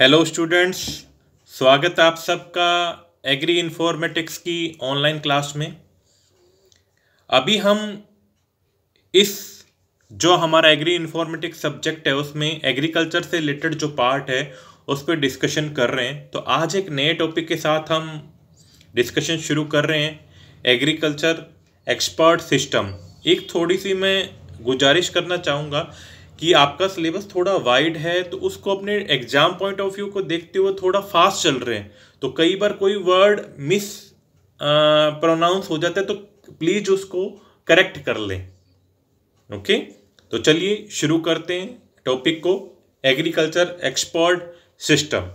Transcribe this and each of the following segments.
hello students स्वागत आप सबका एग्री इन्फॉर्मेटिक्स की ऑनलाइन क्लास में अभी हम इस जो हमारा एग्री इन्फॉर्मेटिक्स सब्जेक्ट है उसमें एग्रीकल्चर से रिलेटेड जो पार्ट है उस पर डिस्कशन कर रहे हैं तो आज एक नए टॉपिक के साथ हम डिस्कशन शुरू कर रहे हैं एग्रीकल्चर एक्सपर्ट सिस्टम एक थोड़ी सी मैं गुजारिश करना चाहूँगा कि आपका सिलेबस थोड़ा वाइड है तो उसको अपने एग्जाम पॉइंट ऑफ व्यू को देखते हुए थोड़ा फास्ट चल रहे हैं तो कई बार कोई वर्ड मिस प्रोनाउंस हो जाता है तो प्लीज उसको करेक्ट कर लें ओके तो चलिए शुरू करते हैं टॉपिक को एग्रीकल्चर एक्सपोर्ट सिस्टम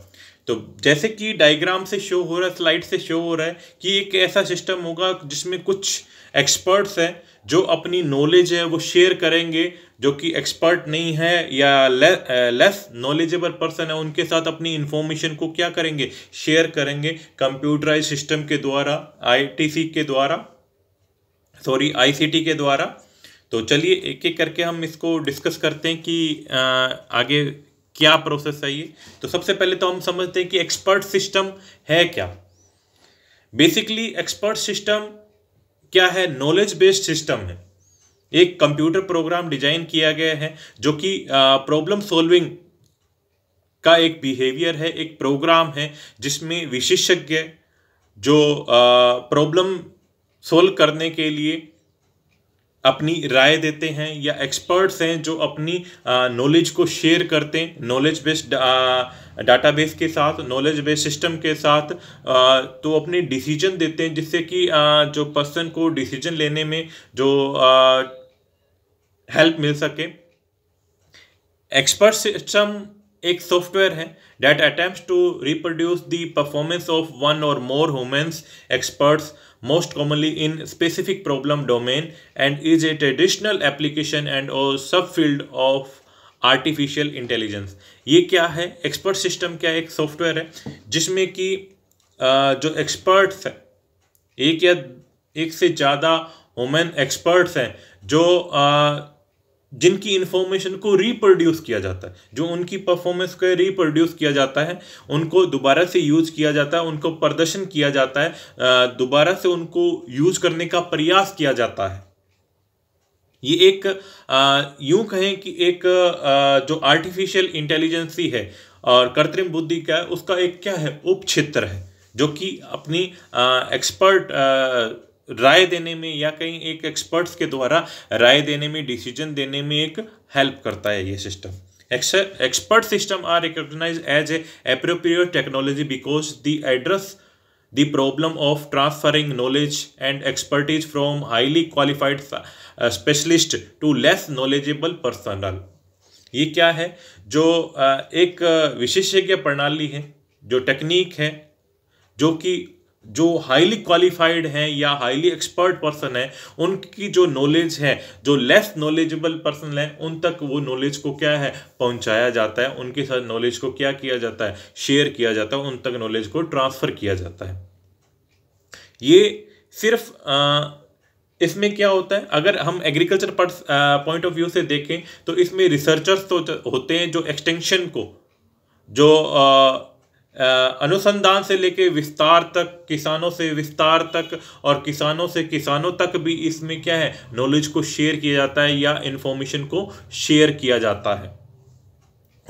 तो जैसे कि डायग्राम से शो हो रहा है स्लाइड से शो हो रहा है कि एक ऐसा सिस्टम होगा जिसमें कुछ एक्सपर्ट्स हैं जो अपनी नॉलेज है वो शेयर करेंगे जो कि एक्सपर्ट नहीं है या लेस नॉलेजेबल पर्सन है उनके साथ अपनी इन्फॉर्मेशन को क्या करेंगे शेयर करेंगे कंप्यूटराइज सिस्टम के द्वारा आईटीसी के द्वारा सॉरी आईसीटी के द्वारा तो चलिए एक एक करके हम इसको डिस्कस करते हैं कि आ, आगे क्या प्रोसेस है ये तो सबसे पहले तो हम समझते हैं कि एक्सपर्ट सिस्टम है क्या बेसिकली एक्सपर्ट सिस्टम क्या है नॉलेज बेस्ड सिस्टम है एक कंप्यूटर प्रोग्राम डिजाइन किया गया है जो कि प्रॉब्लम सॉल्विंग का एक बिहेवियर है एक प्रोग्राम है जिसमें विशेषज्ञ जो प्रॉब्लम सोल्व करने के लिए अपनी राय देते हैं या एक्सपर्ट्स हैं जो अपनी नॉलेज को शेयर करते हैं नॉलेज बेस्ड डाटाबेस के साथ नॉलेज बेस्ड सिस्टम के साथ आ, तो अपने डिसीजन देते हैं जिससे कि आ, जो पर्सन को डिसीजन लेने में जो आ, हेल्प मिल सके एक्सपर्ट सिस्टम एक सॉफ्टवेयर है that attempt to reproduce the performance of one or more humans experts commonly in specific problem domain and is a traditional application and और सब फील्ड ऑफ आर्टिफिशियल इंटेलिजेंस ये क्या है expert system क्या एक software है जिसमें कि जो एक्सपर्ट्स हैं एक या एक से ज़्यादा वुमेन एक्सपर्ट्स हैं जो जिनकी इन्फॉर्मेशन को रिप्रोड्यूस किया जाता है जो उनकी परफॉर्मेंस को रिप्रोड्यूस किया जाता है उनको दोबारा से यूज किया जाता है उनको प्रदर्शन किया जाता है दोबारा से उनको यूज करने का प्रयास किया जाता है ये एक यूं कहें कि एक आ, जो आर्टिफिशियल इंटेलिजेंसी है और कृत्रिम बुद्धि का उसका एक क्या है उपक्षित्र है जो कि अपनी एक्सपर्ट राय देने में या कहीं एक एक्सपर्ट्स के द्वारा राय देने में डिसीजन देने में एक हेल्प करता है ये system expert system are recognize as a appropriate technology because the address the problem of transferring knowledge and expertise from highly qualified specialist to less knowledgeable personnel ये क्या है जो uh, एक uh, विशेषज्ञ प्रणाली है जो टेक्निक है जो कि जो हाईली क्वालिफाइड हैं या हाईली एक्सपर्ट पर्सन है उनकी जो नॉलेज है जो लेस नॉलेजेबल पर्सन है उन तक वो नॉलेज को क्या है पहुंचाया जाता है उनके साथ नॉलेज को क्या किया जाता है शेयर किया जाता है उन तक नॉलेज को ट्रांसफ़र किया जाता है ये सिर्फ आ, इसमें क्या होता है अगर हम एग्रीकल्चर पॉइंट ऑफ व्यू से देखें तो इसमें रिसर्चर्स तो होते हैं जो एक्सटेंशन को जो आ, अनुसंधान से लेके विस्तार तक किसानों से विस्तार तक और किसानों से किसानों तक भी इसमें क्या है नॉलेज को शेयर किया जाता है या इन्फॉर्मेशन को शेयर किया जाता है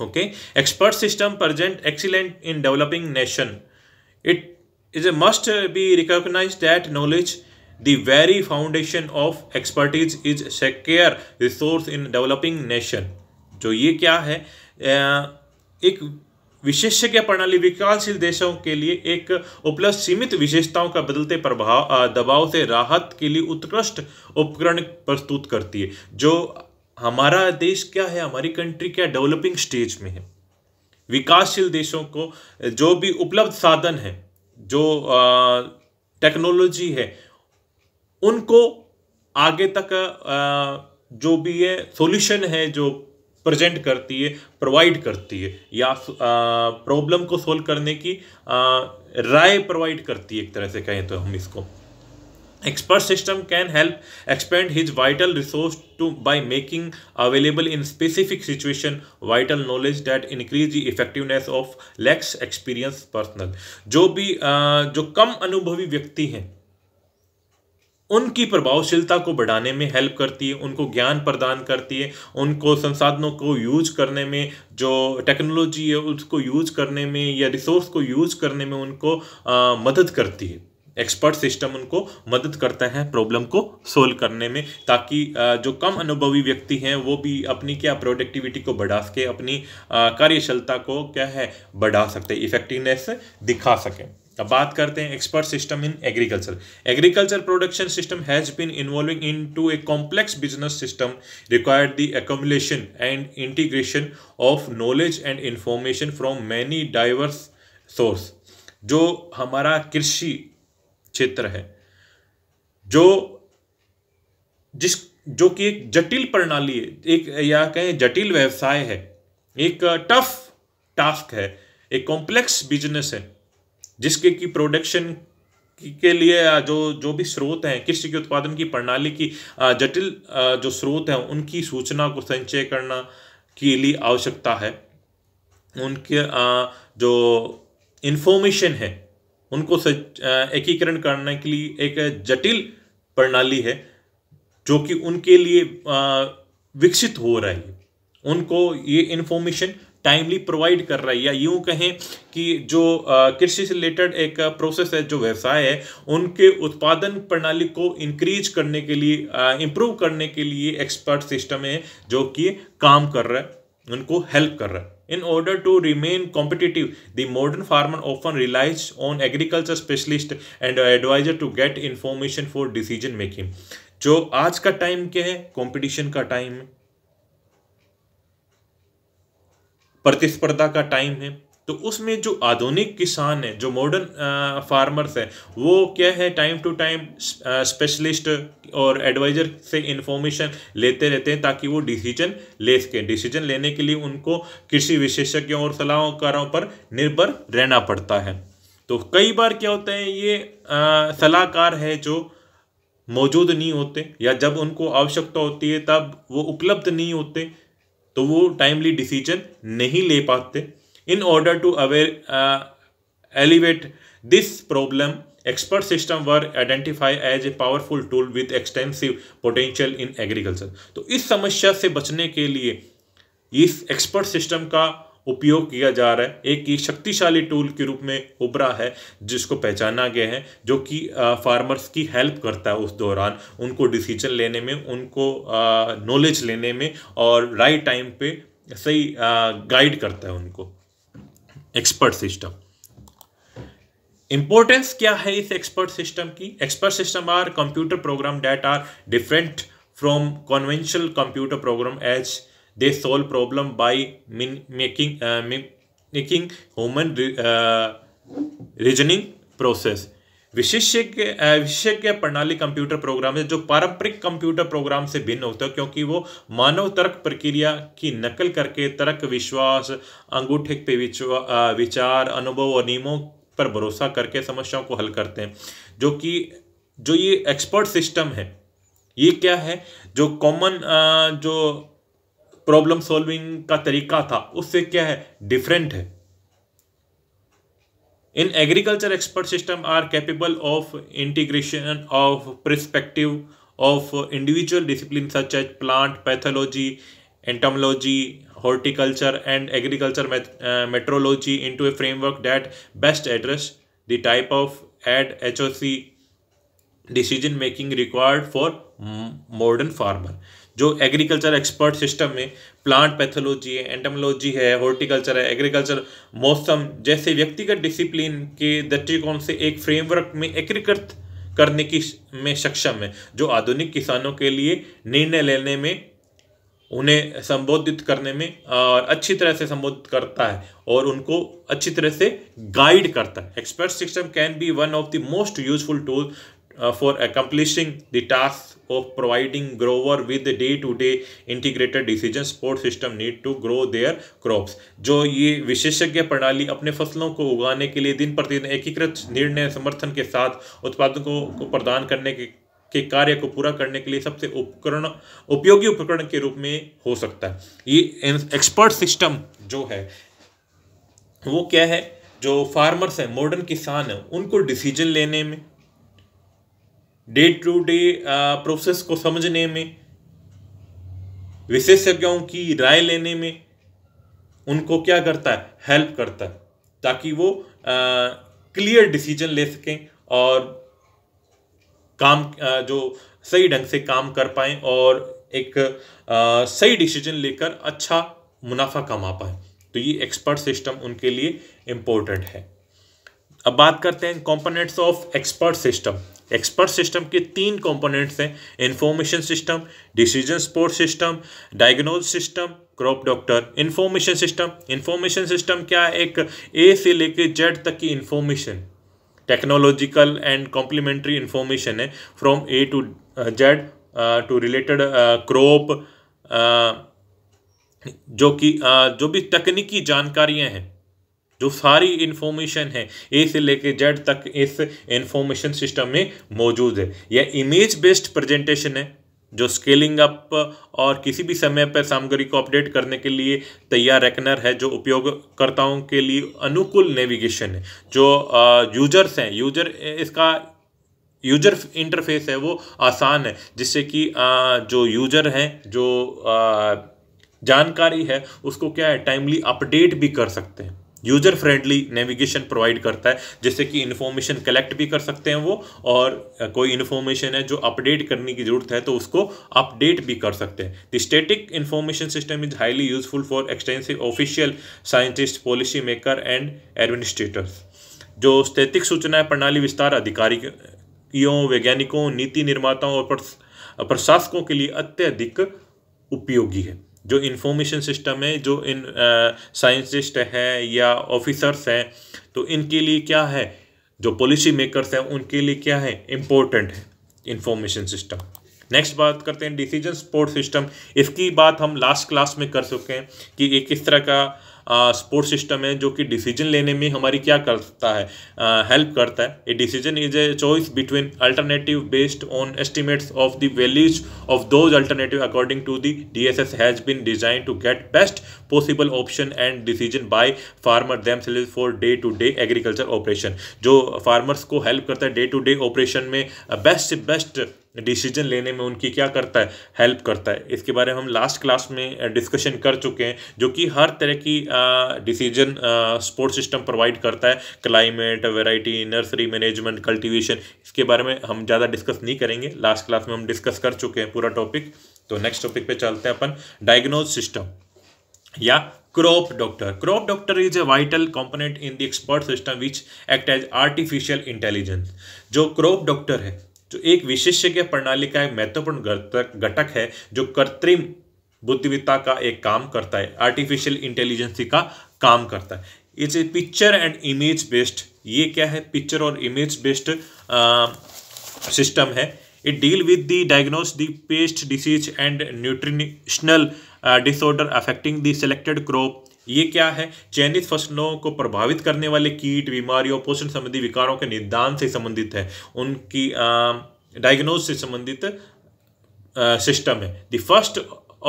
okay expert system present excellent in developing nation it is a must be recognize that knowledge the very foundation of expertise is secure resource in developing nation जो ये क्या है एक विशेषज्ञ प्रणाली विकासशील देशों के लिए एक उपलब्ध सीमित विशेषताओं का बदलते प्रभाव दबाव से राहत के लिए उत्कृष्ट उपकरण प्रस्तुत करती है जो हमारा देश क्या है हमारी कंट्री क्या डेवलपिंग स्टेज में है विकासशील देशों को जो भी उपलब्ध साधन है जो टेक्नोलॉजी है उनको आगे तक आ, जो भी है सॉल्यूशन है जो प्रेजेंट करती है प्रोवाइड करती है या प्रॉब्लम को सोल्व करने की राय प्रोवाइड करती है एक तरह से कहें तो हम इसको expert system can help expand his vital resource to by making available in specific situation vital knowledge that increase the effectiveness of less experience personnel जो भी जो कम अनुभवी व्यक्ति हैं उनकी प्रभावशीलता को बढ़ाने में हेल्प करती है उनको ज्ञान प्रदान करती है उनको संसाधनों को यूज करने में जो टेक्नोलॉजी है उसको यूज करने में या रिसोर्स को यूज करने में उनको आ, मदद करती है एक्सपर्ट सिस्टम उनको मदद करते हैं प्रॉब्लम को सोल्व करने में ताकि जो कम अनुभवी व्यक्ति हैं वो भी अपनी क्या प्रोडक्टिविटी को बढ़ा सके अपनी कार्यशीलता को क्या है बढ़ा सकते इफेक्टिवनेस दिखा सकें तब बात करते हैं expert system in agriculture agriculture production system has been involving into a complex business system required the accumulation and integration of knowledge and information from many diverse source जो हमारा कृषि क्षेत्र है जो जिस जो कि एक जटिल प्रणाली है एक या कहें जटिल व्यवसाय है एक टफ टास्क है एक कॉम्प्लेक्स बिजनेस है जिसके की प्रोडक्शन के लिए जो जो भी स्रोत हैं कृषि के उत्पादन की प्रणाली की जटिल जो स्रोत हैं उनकी सूचना को संचय करना के लिए आवश्यकता है उनके जो इन्फॉर्मेशन है उनको एकीकरण करने के लिए एक जटिल प्रणाली है जो कि उनके लिए विकसित हो रही है उनको ये इन्फॉर्मेशन टाइमली प्रोवाइड कर रहा है या यूं कहें कि जो कृषि से रिलेटेड एक प्रोसेस है जो व्यवसाय है उनके उत्पादन प्रणाली को इंक्रीज करने के लिए इंप्रूव करने के लिए एक्सपर्ट सिस्टम है जो कि काम कर रहा है उनको हेल्प कर रहा है in order to remain competitive the modern farmer often relies on agriculture specialist and advisor to get information for decision making जो आज का टाइम क्या है कॉम्पिटिशन का टाइम है प्रतिस्पर्धा का टाइम है तो उसमें जो आधुनिक किसान है जो मॉडर्न फार्मर्स है वो क्या है टाइम टू टाइम स्पेशलिस्ट और एडवाइज़र से इन्फॉर्मेशन लेते रहते हैं ताकि वो डिसीजन ले सकें डिसीजन लेने के लिए उनको कृषि विशेषज्ञों और सलाहकारों पर निर्भर रहना पड़ता है तो कई बार क्या होता है ये सलाहकार है जो मौजूद नहीं होते या जब उनको आवश्यकता होती है तब वो उपलब्ध नहीं होते तो वो टाइमली डिसीजन नहीं ले पाते in order to aware elevate this problem expert system were identify as a powerful tool with extensive potential in agriculture तो इस समस्या से बचने के लिए इस एक्सपर्ट सिस्टम का उपयोग किया जा रहा है एक ही शक्तिशाली टूल के रूप में उभरा है जिसको पहचाना गया है जो कि फार्मर्स की हेल्प करता है उस दौरान उनको डिसीजन लेने में उनको नॉलेज लेने में और राइट टाइम पे सही गाइड करता है उनको एक्सपर्ट सिस्टम इंपॉर्टेंस क्या है इस एक्सपर्ट सिस्टम की expert system are computer program that are different from conventional computer program as they solve problem by min making uh, making human uh, विशेषज्ञ uh, विशेषज्ञ प्रणाली कंप्यूटर प्रोग्राम है जो पारंपरिक कंप्यूटर प्रोग्राम से भिन्न होता है क्योंकि वो मानव तर्क प्रक्रिया की नकल करके तर्क विश्वास अंगूठे पे uh, विचार अनुभव और नियमों पर भरोसा करके समस्याओं को हल करते हैं जो कि जो ये एक्सपर्ट सिस्टम है ये क्या है जो कॉमन जो प्रॉब्लम सॉल्विंग का तरीका था उससे क्या है डिफरेंट है in agriculture expert system are capable of integration of perspective of individual discipline such as plant pathology entomology horticulture and agriculture meteorology into a framework that best address the type of ad H O C decision making required for modern farmer जो agriculture expert system में plant pathology है entomology है horticulture है agriculture मौसम जैसे व्यक्तिगत discipline के दृष्टिकोण से एक फ्रेमवर्क में एकीकृत करने की में सक्षम है जो आधुनिक किसानों के लिए निर्णय लेने में उन्हें संबोधित करने में और अच्छी तरह से संबोधित करता है और उनको अच्छी तरह से गाइड करता है expert system can be one of the most useful tool for accomplishing the task of providing grower with day to day integrated decision support system need to grow their crops जो ये विशेषज्ञ प्रणाली अपने फसलों को उगाने के लिए दिन प्रतिदिन एकीकृत निर्णय समर्थन के साथ उत्पादकों को प्रदान करने के के कार्य को पूरा करने के लिए सबसे उपकरण उपयोगी उपकरण के रूप में हो सकता है ये एक्सपर्ट सिस्टम जो है वो क्या है जो फार्मर्स हैं मॉडर्न किसान हैं उनको डिसीजन लेने में डे टू डे प्रोसेस को समझने में विशेषज्ञों की राय लेने में उनको क्या करता है हेल्प करता है ताकि वो क्लियर डिसीजन ले सकें और काम आ, जो सही ढंग से काम कर पाए और एक आ, सही डिसीजन लेकर अच्छा मुनाफा कमा पाए तो ये एक्सपर्ट सिस्टम उनके लिए इम्पोर्टेंट है अब बात करते हैं components of expert system expert system के तीन कंपोनेंट्स हैं information system decision support system diagnose system crop doctor information system information system क्या है एक ए से लेकर जेड तक की information technological and complementary information है from A to Z to related crop जो कि uh, जो भी तकनीकी जानकारियां हैं जो सारी इन्फॉर्मेशन है ए से लेके जेड तक इस इंफॉर्मेशन सिस्टम में मौजूद है यह इमेज बेस्ड प्रेजेंटेशन है जो स्केलिंग अप और किसी भी समय पर सामग्री को अपडेट करने के लिए तैयार रेकनर है जो उपयोगकर्ताओं के लिए अनुकूल नेविगेशन है जो यूजर्स हैं यूजर इसका यूजर इंटरफेस है वो आसान है जिससे कि जो यूजर हैं जो जानकारी है उसको क्या है टाइमली अपडेट भी कर सकते हैं यूजर फ्रेंडली नेविगेशन प्रोवाइड करता है जिससे कि इन्फॉर्मेशन कलेक्ट भी कर सकते हैं वो और कोई इन्फॉर्मेशन है जो अपडेट करने की जरूरत है तो उसको अपडेट भी कर सकते हैं the static information system is highly useful for extensive official scientist policy maker and administrators जो स्थैतिक सूचना प्रणाली विस्तार अधिकारियों वैज्ञानिकों नीति निर्माताओं और प्रशासकों के लिए अत्यधिक उपयोगी है जो इन्फॉर्मेशन सिस्टम है जो इन साइंटिस्ट हैं या ऑफिसर्स हैं तो इनके लिए क्या है जो पॉलिसी मेकर्स हैं उनके लिए क्या है इम्पोर्टेंट है इन्फॉर्मेशन सिस्टम नेक्स्ट बात करते हैं डिसीजन सपोर्ट सिस्टम इसकी बात हम लास्ट क्लास में कर चुके हैं कि ये किस तरह का सपोर्ट सिस्टम है जो कि डिसीजन लेने में हमारी क्या करता है हेल्प करता है a decision is a choice between alternative based on estimates of the values of those alternative according to the D S S has been design to get best possible option and decision by farmer themselves for day to day agriculture operation जो farmers को help करता है day to day operation में best से best decision लेने में उनकी क्या करता है हेल्प करता है इसके बारे में हम लास्ट क्लास में डिस्कशन कर चुके हैं जो कि हर तरह की डिसीजन स्पोर्ट सिस्टम प्रोवाइड करता है climate variety nursery management cultivation इसके बारे में हम ज़्यादा डिस्कस नहीं करेंगे लास्ट क्लास में हम डिस्कस कर चुके हैं पूरा टॉपिक तो नेक्स्ट टॉपिक पे चलते हैं अपन डायग्नोज सिस्टम या crop doctor crop doctor is a vital component in the expert system which act as artificial intelligence जो क्रॉप डॉक्टर है जो तो एक विशेषज्ञ प्रणाली का एक महत्वपूर्ण घटक है जो कृत्रिम बुद्धिमत्ता का एक काम करता है आर्टिफिशियल इंटेलिजेंसी का काम करता है it's a picture and image based ये क्या है पिक्चर और इमेज बेस्ड सिस्टम है it deal with the diagnose the pest disease and nutritional disorder affecting affecting selected crop ये क्या है चयनित फसलों को प्रभावित करने वाले कीट बीमारियों पोषण संबंधी विकारों के निदान से संबंधित है उनकी डायग्नोज से संबंधित सिस्टम है the first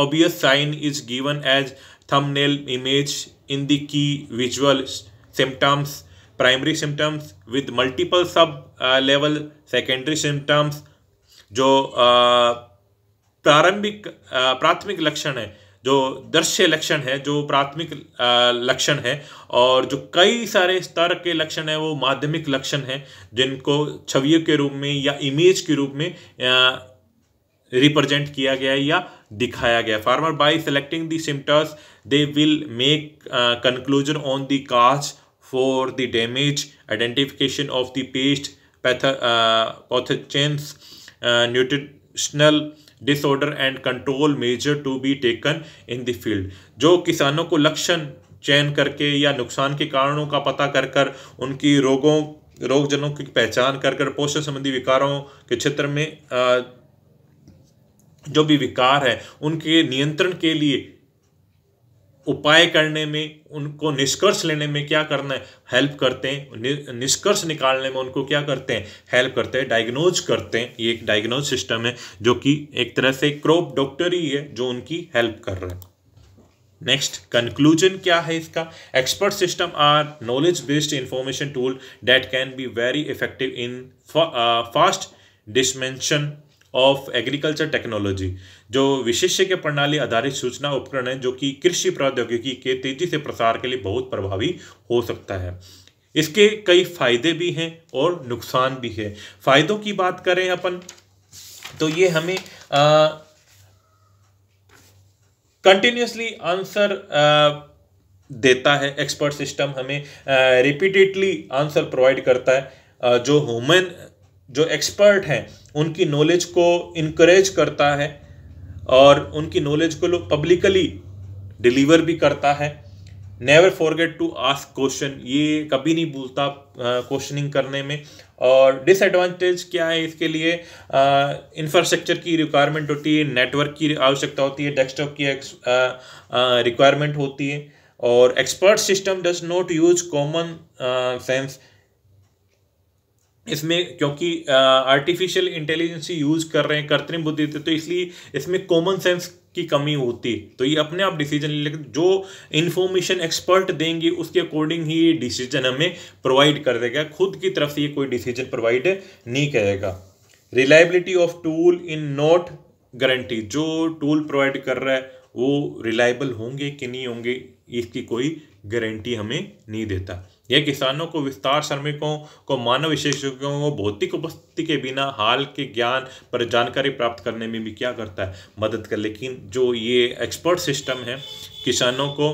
obvious sign is given as thumbnail image in the key visual symptoms primary symptoms with multiple sub level secondary symptoms जो प्रारंभिक प्राथमिक लक्षण है जो दृश्य लक्षण है जो प्राथमिक लक्षण है और जो कई सारे स्तर के लक्षण हैं वो माध्यमिक लक्षण है जिनको छवियों के रूप में या इमेज के रूप में रिप्रेजेंट किया गया है या दिखाया गया farmer by selecting the symptoms they will make conclusion on the cause for the damage identification of the pest pathogens nutritional disorder and control measure to be taken in the field जो किसानों को लक्षण चयन करके या नुकसान के कारणों का पता कर कर उनकी रोगों रोगजनों की पहचान कर कर पोषण संबंधी विकारों के क्षेत्र में आ, जो भी विकार है उनके नियंत्रण के लिए उपाय करने में उनको निष्कर्ष लेने में क्या करना है हेल्प करते हैं निष्कर्ष निकालने में उनको क्या करते हैं हेल्प करते हैं डायग्नोज करते हैं ये एक डायग्नोज सिस्टम है जो कि एक तरह से क्रॉप डॉक्टर ही है जो उनकी हेल्प कर रहा है नेक्स्ट कंक्लूजन क्या है इसका expert system are knowledge based information tool that can be very effective in fast dissemination of agriculture technology जो विशेष्य के प्रणाली आधारित सूचना उपकरण है जो कि कृषि प्रौद्योगिकी के तेजी से प्रसार के लिए बहुत प्रभावी हो सकता है इसके कई फायदे भी हैं और नुकसान भी है फायदों की बात करें अपन तो ये हमें कंटिन्यूसली आंसर देता है एक्सपर्ट सिस्टम हमें रिपीटेडली आंसर प्रोवाइड करता है जो ह्यूमन जो एक्सपर्ट हैं उनकी नॉलेज को इनक्रेज करता है और उनकी नॉलेज को लोग पब्लिकली डिलीवर भी करता है never forget to ask question ये कभी नहीं भूलता क्वेश्चनिंग करने में और डिसएडवांटेज क्या है इसके लिए इंफ्रास्ट्रक्चर की रिक्वायरमेंट होती है नेटवर्क की आवश्यकता होती है डेस्कटॉप की रिक्वायरमेंट होती है और expert system does not use common sense इसमें क्योंकि आर्टिफिशियल इंटेलिजेंस यूज़ कर रहे हैं कृत्रिम बुद्धि तो इसलिए इसमें कॉमन सेंस की कमी होती तो ये अपने आप डिसीजन लेकिन जो इन्फॉर्मेशन एक्सपर्ट देंगे उसके अकॉर्डिंग ही ये डिसीजन हमें प्रोवाइड कर देगा खुद की तरफ से ये कोई डिसीजन प्रोवाइड नहीं करेगा reliability of tool in not guarantee जो टूल प्रोवाइड कर रहा है वो रिलायबल होंगे कि नहीं होंगे इसकी कोई गारंटी हमें नहीं देता यह किसानों को विस्तार श्रमिकों को मानव विशेषज्ञों को भौतिक उपस्थिति के बिना हाल के ज्ञान पर जानकारी प्राप्त करने में भी क्या करता है मदद कर लेकिन जो ये एक्सपर्ट सिस्टम है किसानों को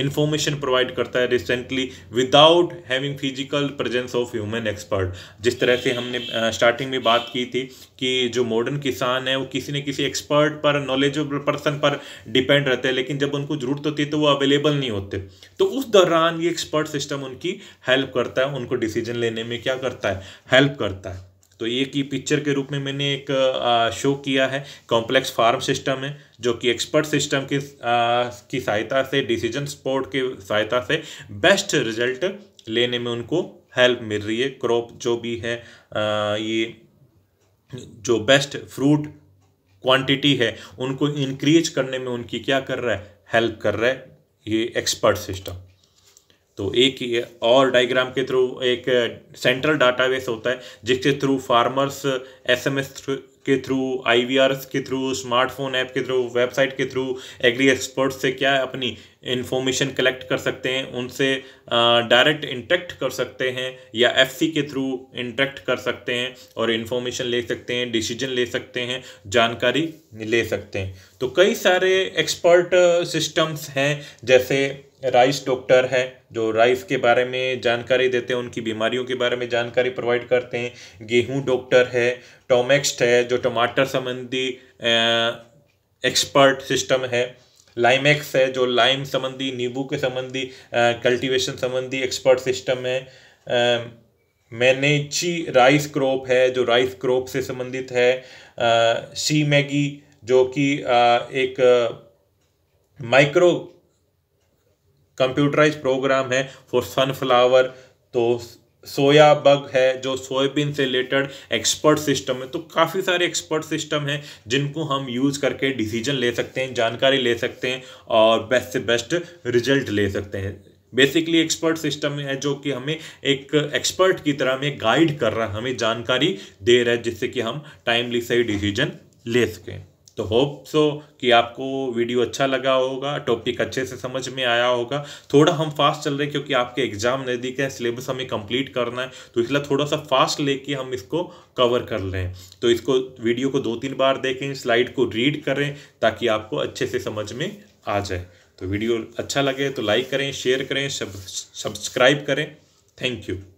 इंफॉर्मेशन प्रोवाइड करता है recently without having physical presence of human expert जिस तरह से हमने स्टार्टिंग में बात की थी कि जो मॉडर्न किसान है वो किसी न किसी एक्सपर्ट पर नॉलेजेबल पर्सन पर डिपेंड रहते हैं लेकिन जब उनको ज़रूरत होती है तो वो अवेलेबल नहीं होते तो उस दौरान ये एक्सपर्ट सिस्टम उनकी हेल्प करता है उनको डिसीजन लेने में क्या करता है हेल्प करता है तो ये की पिक्चर के रूप में मैंने एक शो किया है कॉम्प्लेक्स फार्म सिस्टम है जो कि एक्सपर्ट सिस्टम की आ, की सहायता से डिसीजन सपोर्ट की सहायता से बेस्ट रिजल्ट लेने में उनको हेल्प मिल रही है क्रॉप जो भी है आ, ये जो बेस्ट फ्रूट क्वांटिटी है उनको इंक्रीज करने में उनकी क्या कर रहा है हेल्प कर रहा है ये एक्सपर्ट सिस्टम तो एक और डायग्राम के थ्रू एक सेंट्रल डाटाबेस होता है जिसके थ्रू फार्मर्स एसएमएस के थ्रू आई के थ्रू स्मार्टफोन ऐप के थ्रू वेबसाइट के थ्रू एग्री एक्सपर्ट से क्या अपनी इन्फॉर्मेशन कलेक्ट कर सकते हैं उनसे डायरेक्ट इंटरेक्ट कर सकते हैं या एफ के थ्रू इंटरेक्ट कर सकते हैं और इन्फॉर्मेशन ले सकते हैं डिसीजन ले सकते हैं जानकारी ले सकते हैं तो कई सारे एक्सपर्ट सिस्टम्स हैं जैसे राइस डॉक्टर है जो राइस के बारे में जानकारी देते हैं उनकी बीमारियों के बारे में जानकारी प्रोवाइड करते हैं गेहूं डॉक्टर है टोमेक्स्ट है जो टमाटर संबंधी एक्सपर्ट सिस्टम है लाइमेक्स है जो लाइम संबंधी नींबू के संबंधी कल्टीवेशन संबंधी एक्सपर्ट सिस्टम है मैनेची राइस क्रॉप है जो राइस क्रॉप से संबंधित है सी मैगी जो कि एक माइक्रो कंप्यूटराइज प्रोग्राम है फॉर सनफ्लावर तो सोया बग है जो सोयाबीन से रिलेटेड एक्सपर्ट सिस्टम है तो काफ़ी सारे एक्सपर्ट सिस्टम हैं जिनको हम यूज़ करके डिसीजन ले सकते हैं जानकारी ले सकते हैं और बेस्ट से बेस्ट रिजल्ट ले सकते हैं बेसिकली एक्सपर्ट सिस्टम है जो कि हमें एक एक्सपर्ट की तरह हमें गाइड कर रहा है हमें जानकारी दे रहा है जिससे कि हम टाइमली सही डिसीजन ले सकें तो होप सो कि आपको वीडियो अच्छा लगा होगा टॉपिक अच्छे से समझ में आया होगा थोड़ा हम फास्ट चल रहे हैं क्योंकि आपके एग्जाम नज़दीक है सिलेबस हमें कंप्लीट करना है तो इसलिए थोड़ा सा फास्ट लेके हम इसको कवर कर लें तो इसको वीडियो को दो तीन बार देखें स्लाइड को रीड करें ताकि आपको अच्छे से समझ में आ जाए तो वीडियो अच्छा लगे तो लाइक करें शेयर करें सब्सक्राइब करें थैंक यू